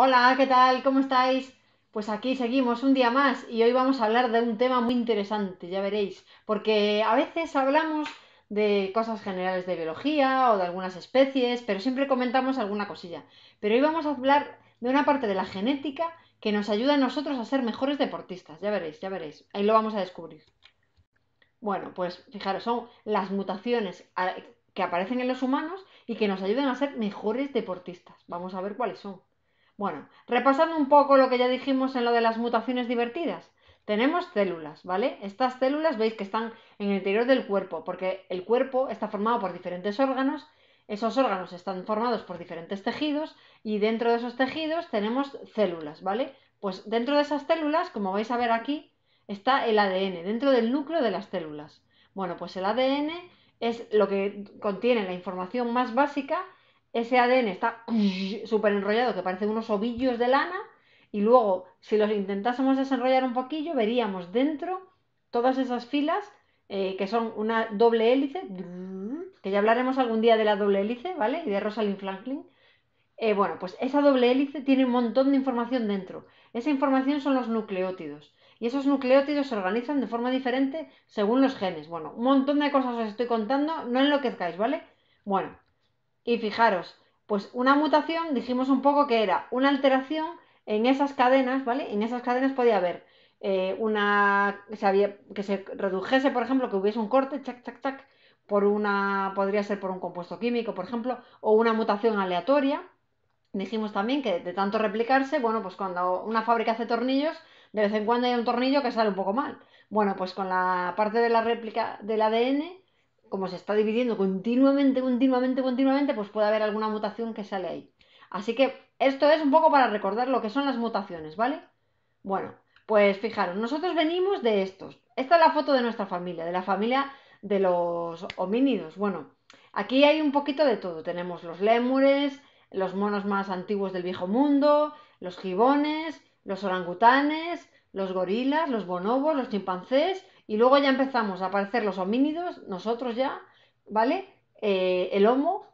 Hola, ¿qué tal? ¿Cómo estáis? Pues aquí seguimos un día más y hoy vamos a hablar de un tema muy interesante, ya veréis, porque a veces hablamos de cosas generales de biología o de algunas especies, pero siempre comentamos alguna cosilla. Pero hoy vamos a hablar de una parte de la genética que nos ayuda a nosotros a ser mejores deportistas, ya veréis, ya veréis, ahí lo vamos a descubrir. Bueno, pues fijaros, son las mutaciones ah, que aparecen en los humanos y que nos ayudan a ser mejores deportistas. Vamos a ver cuáles son. Bueno, repasando un poco lo que ya dijimos en lo de las mutaciones divertidas. Tenemos células, ¿vale? Estas células veis que están en el interior del cuerpo, porque el cuerpo está formado por diferentes órganos, esos órganos están formados por diferentes tejidos y dentro de esos tejidos tenemos células, ¿vale? Pues dentro de esas células, como vais a ver aquí, está el ADN, dentro del núcleo de las células. Bueno, pues el ADN es lo que contiene la información más básica ese ADN está súper enrollado, que parece unos ovillos de lana, y luego, si los intentásemos desenrollar un poquillo, veríamos dentro todas esas filas eh, que son una doble hélice, que ya hablaremos algún día de la doble hélice, ¿vale? Y de Rosalind Franklin. Eh, bueno, pues esa doble hélice tiene un montón de información dentro. Esa información son los nucleótidos. Y esos nucleótidos se organizan de forma diferente según los genes. Bueno, un montón de cosas os estoy contando, no enloquezcáis, ¿vale? Bueno, y fijaros, pues una mutación dijimos un poco que era una alteración en esas cadenas, ¿vale? En esas cadenas podía haber eh, una que se, redujese, por ejemplo, que hubiese un corte, chac, chac, chac, por una, podría ser por un compuesto químico, por ejemplo, o una mutación aleatoria. Dijimos también que de tanto replicarse, bueno, pues cuando una fábrica hace tornillos, de vez en cuando hay un tornillo que sale un poco mal. Bueno, pues con la parte de la réplica del ADN como se está dividiendo continuamente, continuamente, continuamente, pues puede haber alguna mutación que sale ahí. Así que esto es un poco para recordar lo que son las mutaciones, ¿vale? Bueno, pues fijaros, nosotros venimos de estos. Esta es la foto de nuestra familia, de la familia de los homínidos. Bueno, aquí hay un poquito de todo. Tenemos los lémures, los monos más antiguos del viejo mundo, los gibones, los orangutanes, los gorilas, los bonobos, los chimpancés y luego ya empezamos a aparecer los homínidos, nosotros ya, ¿vale? Eh, el homo,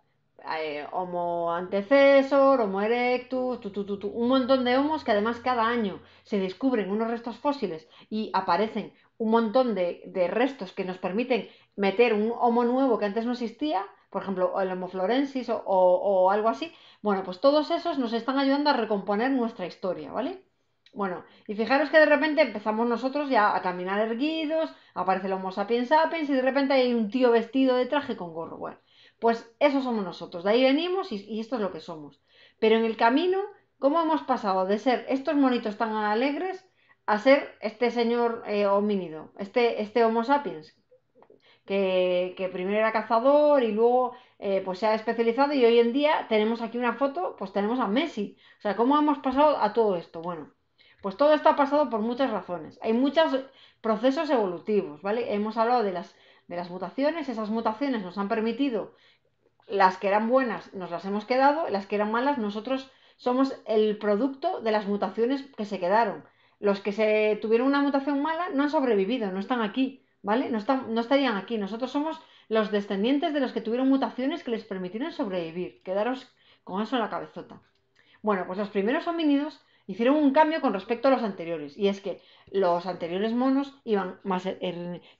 eh, homo antecesor, homo erectus, un montón de homos que además cada año se descubren unos restos fósiles y aparecen un montón de, restos que nos permiten meter un homo nuevo que antes no existía, por ejemplo, el homo florensis o algo así. Bueno, pues todos esos nos están ayudando a recomponer nuestra historia, ¿vale? Bueno, y fijaros que de repente empezamos nosotros ya a caminar erguidos, aparece el Homo sapiens sapiens y de repente hay un tío vestido de traje con gorro. Bueno, pues eso somos nosotros, de ahí venimos y, esto es lo que somos. Pero en el camino, ¿cómo hemos pasado de ser estos monitos tan alegres a ser este señor eh, homínido, este, este Homo sapiens? Que, primero era cazador y luego eh, pues se ha especializado y hoy en día tenemos aquí una foto, pues tenemos a Messi. O sea, ¿cómo hemos pasado a todo esto? Bueno, pues todo esto ha pasado por muchas razones. Hay muchos procesos evolutivos, ¿vale? Hemos hablado de las, de las mutaciones, esas mutaciones nos han permitido, las que eran buenas nos las hemos quedado, las que eran malas nosotros somos el producto de las mutaciones que se quedaron. Los que se tuvieron una mutación mala no han sobrevivido, no están aquí, ¿vale? No, no estarían aquí. Nosotros somos los descendientes de los que tuvieron mutaciones que les permitieron sobrevivir. Quedaros con eso en la cabezota. Bueno, pues los primeros homínidos hicieron un cambio con respecto a los anteriores. Y es que los anteriores monos iban más,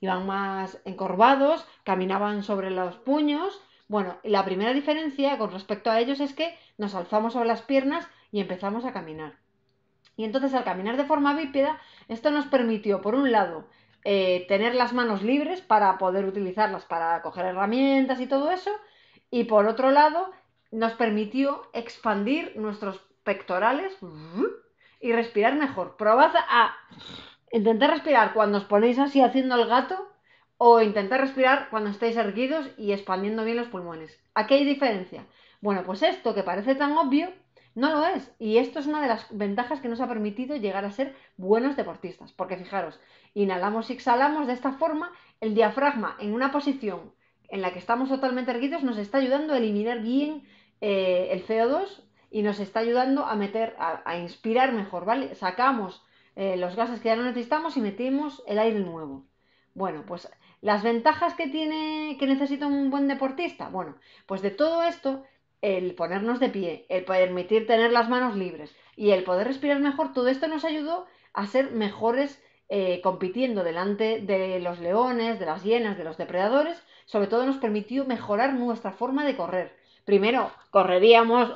iban más encorvados, caminaban sobre los puños. Bueno, la primera diferencia con respecto a ellos es que nos alzamos sobre las piernas y empezamos a caminar. Y entonces al caminar de forma bípeda, esto nos permitió, por un lado, eh, tener las manos libres para poder utilizarlas para coger herramientas y todo eso. Y por otro lado, nos permitió expandir nuestros pectorales y respirar mejor. Probad a intentar respirar cuando os ponéis así haciendo el gato o intentar respirar cuando estáis erguidos y expandiendo bien los pulmones. ¿A qué hay diferencia. Bueno, pues esto que parece tan obvio no lo es. Y esto es una de las ventajas que nos ha permitido llegar a ser buenos deportistas. Porque fijaros, inhalamos y exhalamos de esta forma, el diafragma en una posición en la que estamos totalmente erguidos nos está ayudando a eliminar bien eh, el CO2 y nos está ayudando a meter, a, inspirar mejor, ¿vale? Sacamos eh, los gases que ya no necesitamos y metimos el aire nuevo. Bueno, pues las ventajas que tiene, que necesita un buen deportista, bueno, pues de todo esto, el ponernos de pie, el permitir tener las manos libres y el poder respirar mejor, todo esto nos ayudó a ser mejores eh, compitiendo delante de los leones, de las hienas, de los depredadores, sobre todo nos permitió mejorar nuestra forma de correr primero correríamos eh,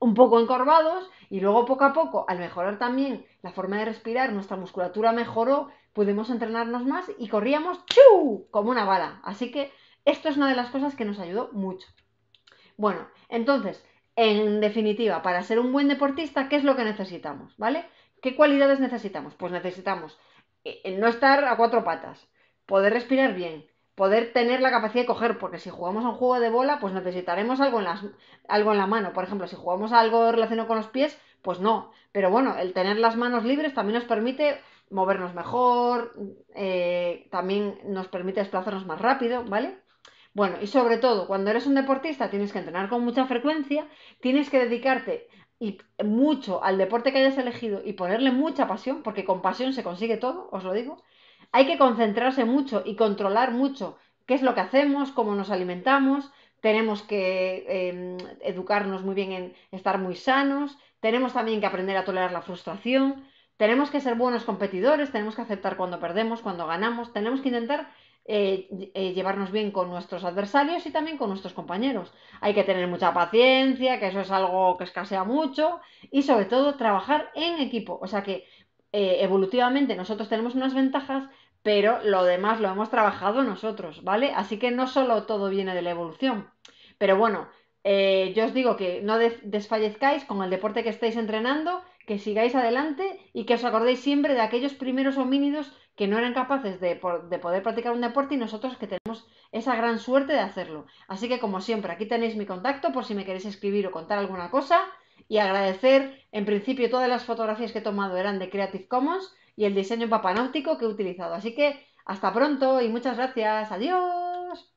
un poco encorvados y luego poco a poco, al mejorar también la forma de respirar, nuestra musculatura mejoró, pudimos entrenarnos más y corríamos ¡chu! como una bala. Así que esto es una de las cosas que nos ayudó mucho. Bueno, entonces, en definitiva, para ser un buen deportista, ¿qué es lo que necesitamos? ¿Vale? ¿Qué cualidades necesitamos? Pues necesitamos eh, no estar a cuatro patas, poder respirar bien, poder tener la capacidad de coger, porque si jugamos a un juego de bola, pues necesitaremos algo en, algo en la mano. Por ejemplo, si jugamos algo relacionado con los pies, pues no. Pero bueno, el tener las manos libres también nos permite movernos mejor, eh, también nos permite desplazarnos más rápido, ¿vale? Bueno, y sobre todo, cuando eres un deportista tienes que entrenar con mucha frecuencia, tienes que dedicarte y mucho al deporte que hayas elegido y ponerle mucha pasión, porque con pasión se consigue todo, os lo digo hay que concentrarse mucho y controlar mucho qué es lo que hacemos, cómo nos alimentamos, tenemos que em, educarnos muy bien en estar muy sanos, tenemos también que aprender a tolerar la frustración, tenemos que ser buenos competidores, tenemos que aceptar cuando perdemos, cuando ganamos, tenemos que intentar eh, eh, llevarnos bien con nuestros adversarios y también con nuestros compañeros. Hay que tener mucha paciencia, que eso es algo que escasea mucho y sobre todo trabajar en equipo. O sea que eh, evolutivamente nosotros tenemos unas ventajas, pero lo demás lo hemos trabajado nosotros, ¿vale? Así que no solo todo viene de la evolución. Pero bueno, eh, yo os digo que no desfallezcáis con el deporte que estáis entrenando, que sigáis adelante y que os acordéis siempre de aquellos primeros homínidos que no eran capaces de, de poder practicar un deporte y nosotros que tenemos esa gran suerte de hacerlo. Así que como siempre, aquí tenéis mi contacto por si me queréis escribir o contar alguna cosa y agradecer, en principio todas las fotografías que he tomado eran de Creative Commons y el diseño papanóptico que he utilizado. Así que hasta pronto y muchas gracias. Adiós.